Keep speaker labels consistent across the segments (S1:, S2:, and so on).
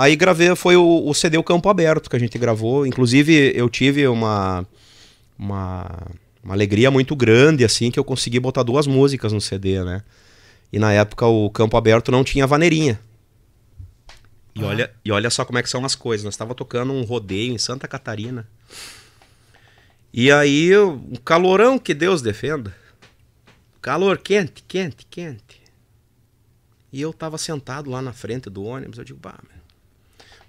S1: Aí gravei, foi o, o CD O Campo Aberto que a gente gravou. Inclusive, eu tive uma, uma, uma alegria muito grande, assim, que eu consegui botar duas músicas no CD, né? E na época o Campo Aberto não tinha vaneirinha. E, olha, e olha só como é que são as coisas. Nós estava tocando um rodeio em Santa Catarina. E aí, um calorão que Deus defenda. Calor quente, quente, quente. E eu tava sentado lá na frente do ônibus. Eu digo, bah,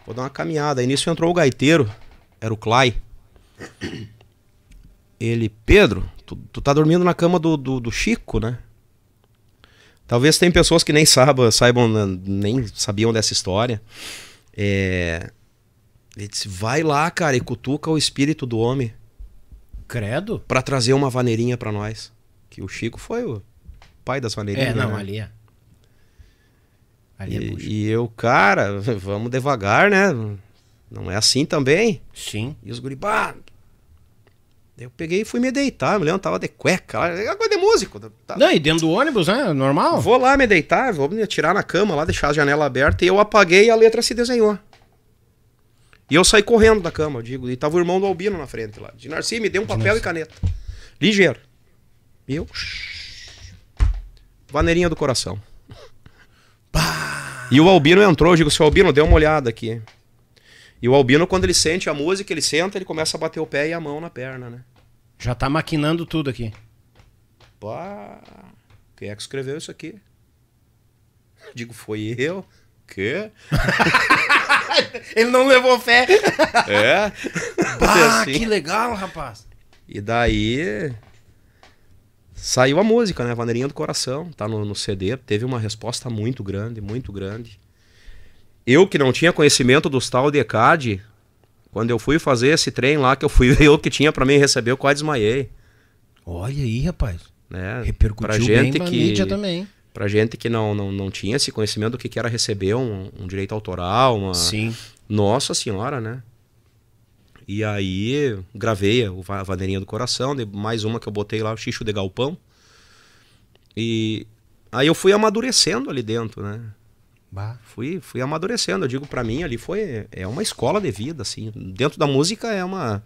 S1: Vou dar uma caminhada. Aí nisso entrou o gaiteiro, era o Clay. Ele, Pedro, tu, tu tá dormindo na cama do, do, do Chico, né? Talvez tem pessoas que nem saibam, saibam né, nem sabiam dessa história. É... Ele disse, vai lá, cara, e cutuca o espírito do homem. Credo. Para trazer uma vaneirinha para nós. Que o Chico foi o pai das vaneirinhas. É, não, né? ali é. É e, é e eu, cara, vamos devagar, né? Não é assim também. Sim. E os guribá. Eu peguei e fui me deitar. Me lembro, tava de cueca. Era é coisa de músico. Tá, tá. Não, e dentro do ônibus, né? Normal. Vou lá me deitar, vou me tirar na cama lá, deixar a janela aberta. E eu apaguei e a letra se desenhou. E eu saí correndo da cama, eu digo. E tava o irmão do Albino na frente lá. De Narci, me deu um papel e caneta. Ligeiro. E eu. Vaneirinha do coração. Pá! E o Albino entrou, eu digo seu assim, Albino, dê uma olhada aqui. E o Albino, quando ele sente a música, ele senta, ele começa a bater o pé e a mão na perna, né? Já tá maquinando tudo aqui. Pá, quem é que escreveu isso aqui? Eu digo, foi eu. Quê? ele não levou fé. É? Bah, assim. que legal, rapaz. E daí, Saiu a música, né? Vaneirinha do Coração, tá no, no CD. Teve uma resposta muito grande, muito grande. Eu que não tinha conhecimento dos tal de quando eu fui fazer esse trem lá, que eu fui ver o que tinha para mim receber, eu quase desmaiei. Olha aí, rapaz. Né? Repercutiu pra gente bem que, mídia também. Pra gente que não, não, não tinha esse conhecimento do que, que era receber um, um direito autoral, uma... Sim. Nossa senhora, né? E aí gravei a Vaneirinha do Coração, mais uma que eu botei lá, o Xixo de Galpão. E aí eu fui amadurecendo ali dentro, né? Bah. Fui, fui amadurecendo. Eu digo para mim ali foi é uma escola de vida assim. Dentro da música é uma